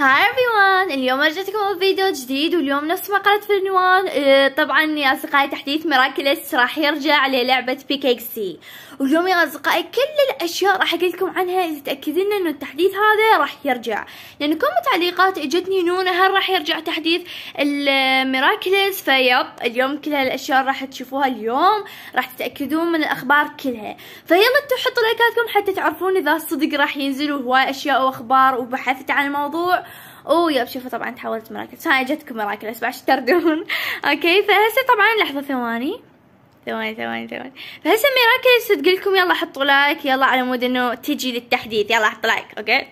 Hi everyone اليوم رجعتكم بفيديو جديد واليوم نفس ما قالت في العنوان آه، طبعا يا اصدقائي تحديث ميراكلس راح يرجع للعبة بي كيك سي واليوم يا اصدقائي كل الاشياء راح اقول لكم عنها اذا تاكدنا انه التحديث هذا راح يرجع لان كم تعليقات اجتني نونا هل راح يرجع تحديث الميراكلس فيب اليوم كل هالاشياء راح تشوفوها اليوم راح تتاكدون من الاخبار كلها فيلا تحطوا لايكاتكم حتى تعرفون اذا الصدق راح ينزل وهواي اشياء واخبار وبحثت عن الموضوع اوه يب شوفوا طبعا تحولت مراكز هاي جتكم مراكز بس تردون اوكي فهسه طبعا لحظه ثواني ثواني ثواني ثواني فهسه ميراكل تقول لكم يلا حطوا لايك يلا على مود انه تجي للتحديث يلا حط لايك اوكي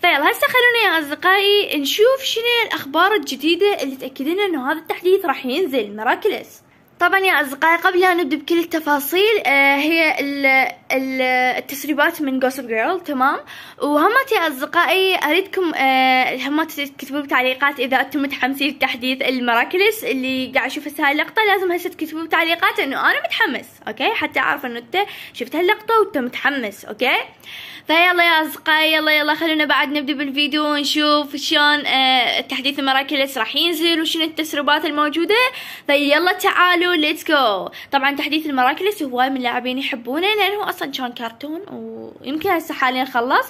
فيلا هسه خلونا يا اصدقائي نشوف شنو الاخبار الجديده اللي تاكدنا انه هذا التحديث راح ينزل ميراكلس طبعا يا اصدقائي قبل لا نبدا بكل التفاصيل آه هي التسريبات من جوسب جيرل تمام وهمت يا أصدقائي أريدكم آه، همت تكتبوا بتعليقات إذا أنتم متحمسين لتحديث المراكلس اللي قاعد أشوف هسه هاي اللقطة لازم هسه تكتبوا بتعليقات إنه أنا متحمس أوكي حتى أعرف إنه أنت شفت هاللقطة وأنت متحمس أوكي فيلا يا أصدقائي يلا يلا خلونا بعد نبدأ بالفيديو ونشوف شلون آه، تحديث المراكلس راح ينزل وشنو التسريبات الموجودة فيلا تعالوا ليتس جو طبعا تحديث المراكلس هواي من اللاعبين يحبونه لأنه أصلا اصلا كان كرتون ويمكن هسه حاليا خلص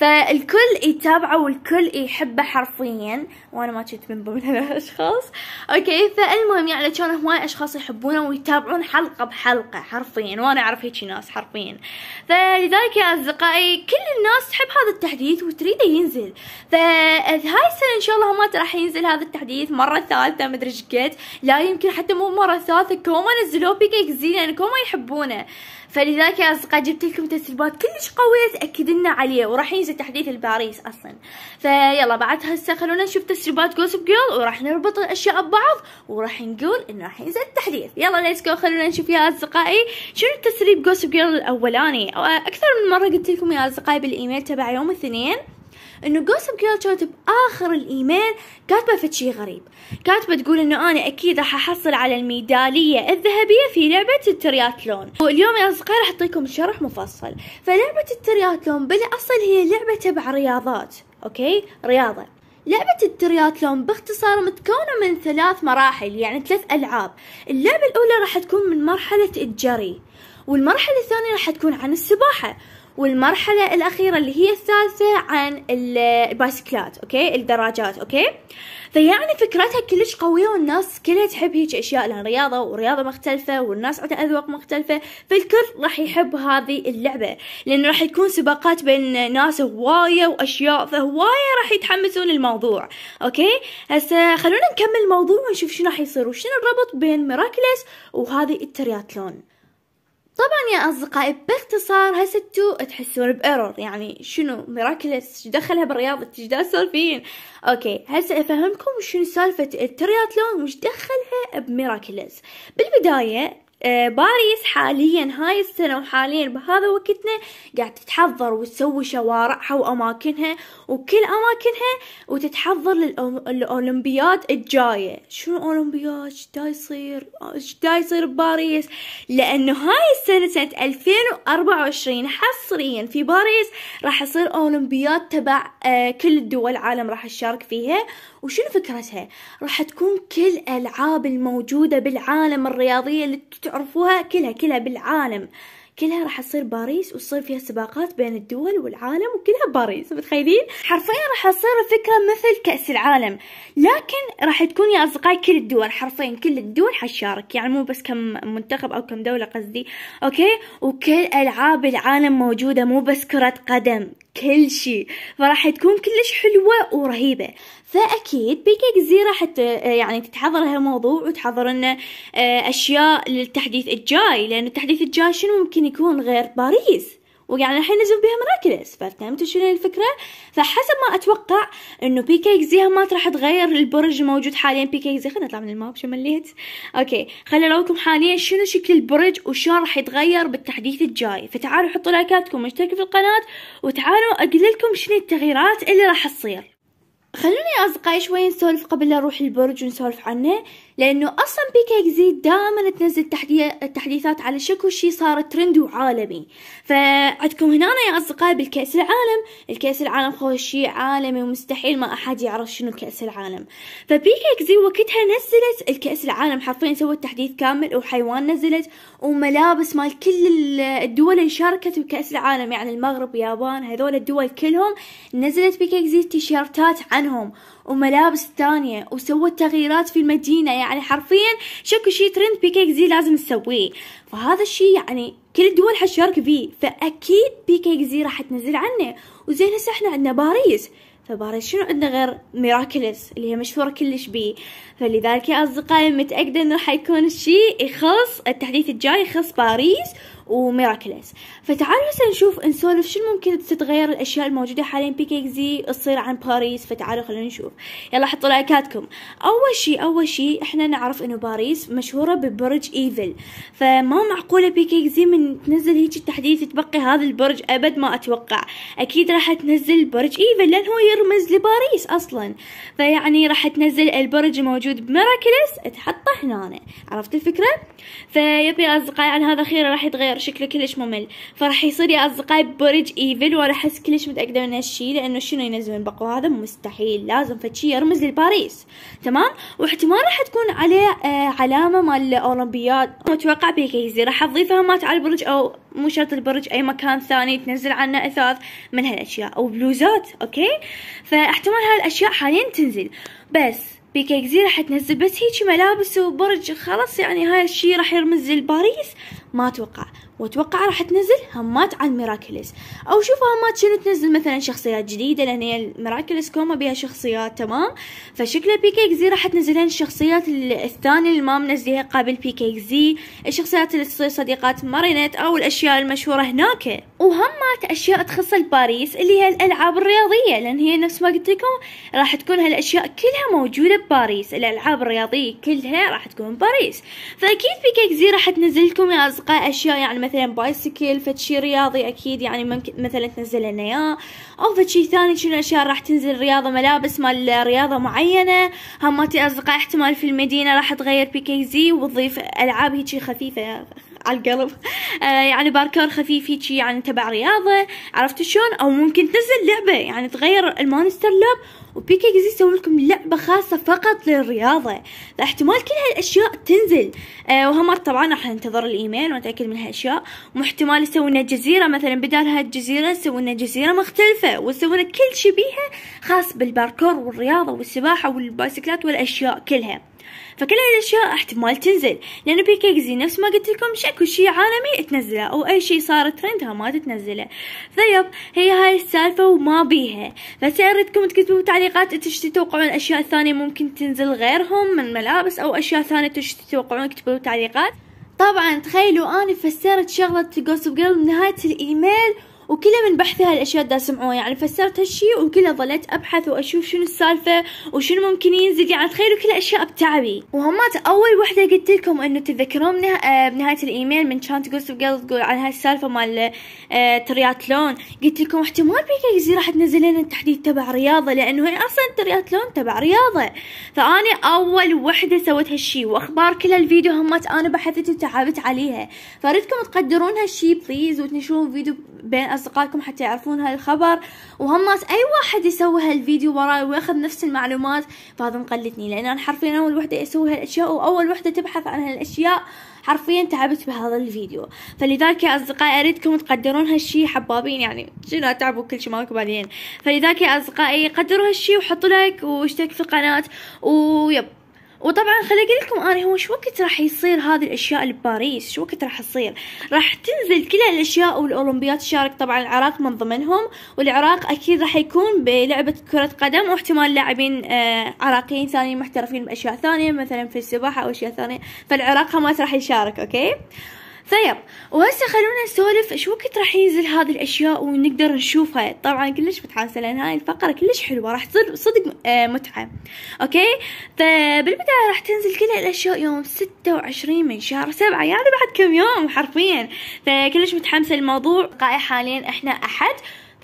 فالكل يتابعه والكل يحبه حرفيا وانا ما كنت من ضمن الاشخاص اوكي فالمهم يعني كان هواي اشخاص يحبونه ويتابعون حلقه بحلقه حرفيا وانا اعرف هيك ناس حرفيا فلذلك يا اصدقائي كل الناس تحب هذا التحديث وتريده ينزل فهاي السنه ان شاء الله ما راح ينزل هذا التحديث مره ثالثه مدري ايش لا يمكن حتى مو مره ثالثه كوما نزلوه بيك زين زي لان كوما يحبونه فلذلك يا اصدقائي الحلقه جبت لكم تسريبات كلش قويه تاكد لنا عليه وراح ينزل تحديث لباريس اصلا فيلا بعد هسه خلونا نشوف تسريبات جوسب جيرل وراح نربط الاشياء ببعض وراح نقول انه راح ينزل التحديث يلا ليتس جو خلونا نشوف يا اصدقائي شنو التسريب جوسب جيرل الاولاني اكثر من مره قلت لكم يا اصدقائي بالايميل تبع يوم الاثنين انه جوسب جيرل كانت باخر الايميل كاتبه فد شي غريب كاتبه تقول انه انا اكيد راح احصل على الميداليه الذهبيه في لعبه الترياتلون واليوم يا اصدقائي راح اعطيكم شرح مفصل فلعبه الترياتلون بالاصل هي لعبه تبع رياضات اوكي رياضه لعبة الترياتلون باختصار متكونة من ثلاث مراحل يعني ثلاث ألعاب اللعبة الأولى راح تكون من مرحلة الجري والمرحلة الثانية راح تكون عن السباحة والمرحلة الأخيرة اللي هي الثالثة عن البايسكلات أوكي الدراجات أوكي فيعني فكرتها كلش قوية والناس كلها تحب هيك أشياء لأن رياضة ورياضة مختلفة والناس عندها أذواق مختلفة فالكل راح يحب هذه اللعبة لأن راح تكون سباقات بين ناس هواية وأشياء فهواية راح يتحمسون الموضوع أوكي هسا خلونا نكمل الموضوع ونشوف شنو راح يصير وشنو الربط بين ميراكلس وهذه الترياتلون طبعا يا أصدقائي باختصار هسه تحسون بإيرور يعني شنو ميراكلس شو دخلها بالرياضة ايش سولفين أوكي هسه أفهمكم شنو سالفة الترياتلون وش دخلها بميراكلس بالبداية آه، باريس حاليا هاي السنة وحاليا بهذا وقتنا قاعد تتحضر وتسوي شوارعها وأماكنها وكل أماكنها وتتحضر للأولمبياد الجاية شنو أولمبياد ايش دا يصير ايش دا يصير بباريس لأنه هاي السنة سنة 2024 حصريا في باريس راح يصير أولمبياد تبع آه، كل الدول العالم راح تشارك فيها وشنو فكرتها راح تكون كل ألعاب الموجودة بالعالم الرياضية اللي تعرفوها كلها كلها بالعالم كلها راح تصير باريس وتصير فيها سباقات بين الدول والعالم وكلها باريس متخيلين حرفيا راح تصير الفكره مثل كاس العالم لكن راح تكون يا اصدقائي كل الدول حرفيا كل الدول حتشارك يعني مو بس كم منتخب او كم دوله قصدي اوكي وكل العاب العالم موجوده مو بس كره قدم كل شيء فراح تكون كلش حلوة ورهيبة فأكيد بيكيك زي راح يعني تتحضر هالموضوع وتحضر لنا آه، أشياء للتحديث الجاي لأن التحديث الجاي شنو ممكن يكون غير باريس وقاعدين الحين نزف بها ميراكلس فاهم يعني؟ شنو الفكره فحسب ما اتوقع انه بي كي زيها ما راح تغير البرج الموجود حاليا بي كي زي خلينا نطلع من الماب شو مليت اوكي خليني اراوكم حاليا شنو شكل البرج وشلون راح يتغير بالتحديث الجاي فتعالوا حطوا لايكاتكم واشتركوا في القناه وتعالوا اقول لكم شنو التغييرات اللي راح تصير خلوني اصدقائي شوي نسولف قبل لا اروح البرج ونسولف عنه لانه اصلا بي كي زيد دائما تنزل تحديثات على شكو شيء صار ترند وعالمي فعندكم هنا يا اصدقائي بالكاس العالم الكاس العالم خوش شيء عالمي ومستحيل ما احد يعرف شنو كاس العالم فبي كي زي وقتها نزلت الكاس العالم حرفيا سوت تحديث كامل وحيوان نزلت وملابس مال كل الدول اللي شاركت بكاس العالم يعني المغرب يابان هذول الدول كلهم نزلت بي كي زي تيشيرتات عنهم وملابس ثانيه وسوت تغييرات في المدينه يعني يعني حرفيا شكو شي ترند بيكيك زي لازم تسويه فهذا الشي يعني كل الدول حتشارك فيه فاكيد بيكيك زي راح تنزل عنه وزين هسه احنا عندنا باريس فباريس شنو عندنا غير ميراكلس اللي هي مشهورة كلش بيه فلذلك يا أصدقائي متأكدة إنه حيكون الشيء يخص التحديث الجاي يخص باريس وميراكلس فتعالوا هسه نشوف نسولف شنو ممكن تتغير الاشياء الموجوده حاليا بي زي تصير عن باريس فتعالوا خلينا نشوف يلا حطوا لايكاتكم اول شيء اول شيء احنا نعرف انه باريس مشهوره ببرج ايفل فما معقوله بي زي من تنزل هيك التحديث تبقي هذا البرج ابد ما اتوقع اكيد راح تنزل برج ايفل لان هو يرمز لباريس اصلا فيعني راح تنزل البرج الموجود بميراكلس تحطه هنا عرفت الفكره فيبي اصدقائي عن هذا خير راح يتغير صغير شكله كلش ممل فراح يصير يا اصدقائي برج ايفل وانا احس كلش متاكده من هالشي لانه شنو ينزلون بقوة هذا مستحيل لازم فشي يرمز لباريس تمام واحتمال راح تكون عليه آه، علامه مال الاولمبياد متوقع بيكيزي راح تضيفها مات على البرج او مو شرط البرج اي مكان ثاني تنزل عنه اثاث من هالاشياء او بلوزات اوكي فاحتمال هالاشياء حاليا تنزل بس بيكيكزي راح تنزل بس هيجي ملابس وبرج خلاص يعني هاي الشي راح يرمز لباريس ما اتوقع واتوقع راح تنزل همات عن ميراكلس او شوف همات شنو تنزل مثلا شخصيات جديده لان هي الميراكلس كوما بيها شخصيات تمام فشكله بي كيك زي راح تنزل لنا الشخصيات الثانيه اللي ما منزلها قابل بي كيك زي الشخصيات اللي تصير صديقات مارينيت او الاشياء المشهوره هناك وهمات أشياء تخص الباريس اللي هي الألعاب الرياضية لأن هي نفس ما قلت لكم راح تكون هالأشياء كلها موجودة بباريس الألعاب الرياضية كلها راح تكون بباريس فأكيد في كيكزي راح تنزل لكم يا أصدقاء أشياء يعني مثلا بايسكل فتشي رياضي أكيد يعني ممكن مثلا تنزل لنا إياه أو فتشي ثاني شنو أشياء راح تنزل رياضة ملابس مال رياضة معينة همات يا أصدقاء احتمال في المدينة راح تغير بي كيكزي وتضيف ألعاب هيجي خفيفة على القلب آه يعني باركور خفيف هيك يعني تبع رياضه عرفت شلون او ممكن تنزل لعبه يعني تغير المونستر لاب وبيكي جيز يسوي لكم لعبه خاصه فقط للرياضه فاحتمال كل هالاشياء تنزل آه وهم طبعا راح ننتظر الايميل ونتاكد من هالاشياء واحتمال يسوي لنا جزيره مثلا بدال هالجزيره يسوي لنا جزيره مختلفه ويسوي لنا كل شي بيها خاص بالباركور والرياضه والسباحه والبايسكلات والاشياء كلها فكل الأشياء احتمال تنزل لان بيكيكزي نفس ما قلت لكم شكو شي عالمي تنزله او اي شي صار ترندها ما تتنزله فيب هي هاي السالفة وما بيها بس اردكم تكتبوا تعليقات ايش تتوقعون اشياء ثانية ممكن تنزل غيرهم من ملابس او اشياء ثانية ايش تتوقعون تكتبوا تعليقات طبعا تخيلوا انا فسرت شغلة جوسب جيرل نهاية الايميل وكله من بحث هالاشياء دا سمعوها يعني فسرت هالشي وكله ظلت ابحث واشوف شنو السالفه وشنو ممكن ينزل يعني تخيلوا كل اشياء بتعبي وهمات اول وحده قلت لكم انه تذكرون منها بنهايه آه، الايميل من كانت جوست جيرل تقول عن هالسالفه مال آه، ترياتلون قلت لكم احتمال بيكا يزي راح تنزل لنا التحديد تبع رياضه لانه هي اصلا ترياتلون تبع رياضه فاني اول وحده سويت هالشي واخبار كل الفيديو همات انا بحثت وتعبت عليها فاردكم تقدرون هالشي بليز وتنشرون فيديو بين أصدقائكم حتى يعرفون هالخبر وهم ناس أي واحد يسوي هالفيديو وراي وياخذ نفس المعلومات فهذا مقلتني لأن أنا حرفيا أول وحدة أسوي هالأشياء وأول وحدة تبحث عن هالأشياء حرفيا تعبت بهذا الفيديو فلذلك يا أصدقائي أريدكم تقدرون هالشي حبابين يعني شنو أتعب كل شيء ماكو بعدين فلذلك يا أصدقائي قدروا هالشي وحطوا لايك واشترك في القناة ويب وطبعا خلي اقول لكم انا هو شو وقت راح يصير هذه الاشياء بباريس شو وقت راح يصير راح تنزل كل الاشياء والاولمبيات تشارك طبعا العراق من ضمنهم والعراق اكيد راح يكون بلعبه كره قدم واحتمال لاعبين آه عراقيين ثانيين محترفين باشياء ثانيه مثلا في السباحه او اشياء ثانيه فالعراق ما راح يشارك اوكي طيب وهسه خلونا نسولف شو وقت راح ينزل هذه الاشياء ونقدر نشوفها طبعا كلش متحمسه لان هاي الفقره كلش حلوه راح تصير صدق آه، متعه اوكي فبالبدايه طيب، راح تنزل كل الاشياء يوم 26 من شهر 7 يعني بعد كم يوم حرفيا فكلش طيب، متحمسه الموضوع قاعد حاليا احنا احد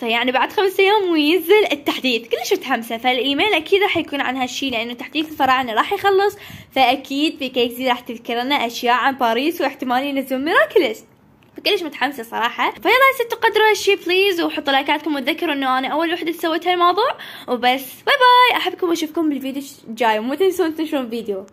فيعني بعد خمسة أيام وينزل التحديث كلش متحمسة فالإيميل أكيد راح يكون عن هالشي لأنه تحديث الفراعنة راح يخلص فأكيد في بكيزي راح تذكرنا أشياء عن باريس واحتمال ينزلون ميراكلس فكلش متحمسة صراحة فيلا يا ست قدروا هالشي بليز وحطوا لايكاتكم وتذكروا انه انا اول وحدة سويت هالموضوع وبس باي باي احبكم واشوفكم بالفيديو الجاي ومو تنسون تنشرون فيديو